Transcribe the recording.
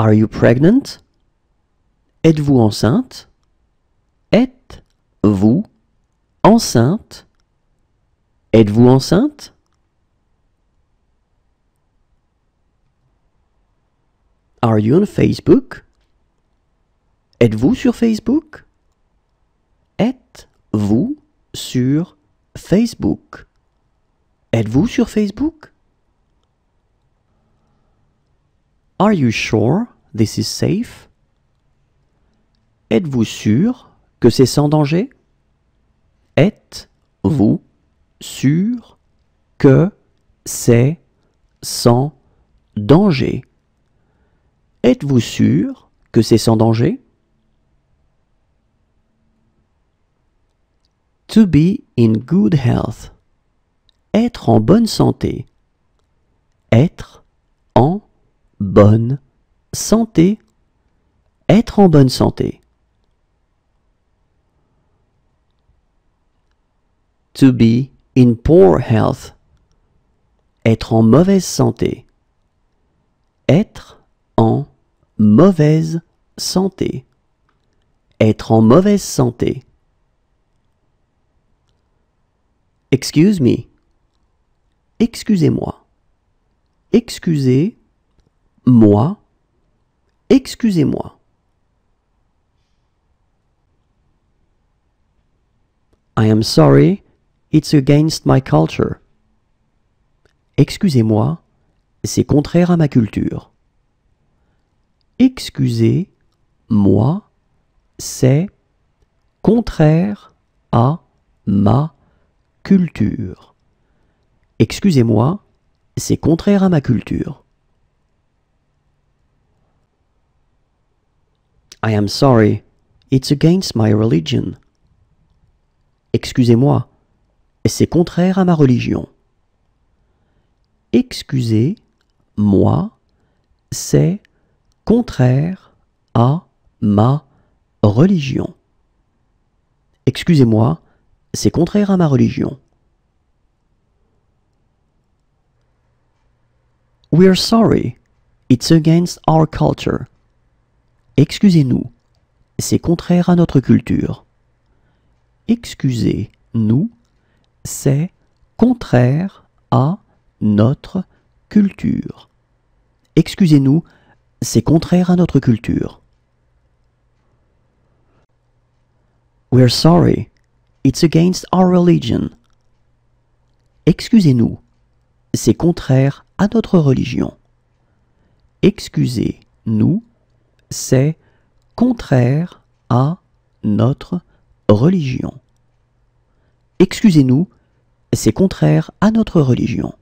Are you pregnant? Êtes-vous enceinte? Êtes-vous enceinte? Êtes-vous enceinte? Are you on Facebook? Êtes-vous sur Facebook? Êtes-vous sur Facebook? Êtes-vous sur Facebook? Are you sure this is safe? Êtes-vous sûr que c'est sans danger? Êtes-vous sûr que c'est sans danger? Êtes-vous sûr que c'est sans danger? To be in good health. Être en bonne santé. Être en bonne santé. Être en bonne santé. To be in poor health. Être en mauvaise santé. Être en mauvaise santé. Être en mauvaise santé. Excuse me. Excusez-moi. Excusez moi, excusez-moi. I am sorry, it's against my culture. Excusez-moi, c'est contraire à ma culture. Excusez-moi, c'est contraire à ma culture. Excusez-moi, c'est contraire à ma culture. I am sorry, it's against my religion. Excusez-moi, c'est contraire à ma religion. Excusez, moi, c'est contraire à ma religion. Excusez-moi, c'est contraire à ma religion. are sorry, it's against our culture. Excusez-nous, c'est contraire à notre culture. Excusez-nous, c'est contraire à notre culture. Excusez-nous, c'est contraire à notre culture. We're sorry, it's against our religion. Excusez-nous, c'est contraire à notre religion. Excusez-nous, c'est contraire à notre religion. Excusez-nous, c'est contraire à notre religion.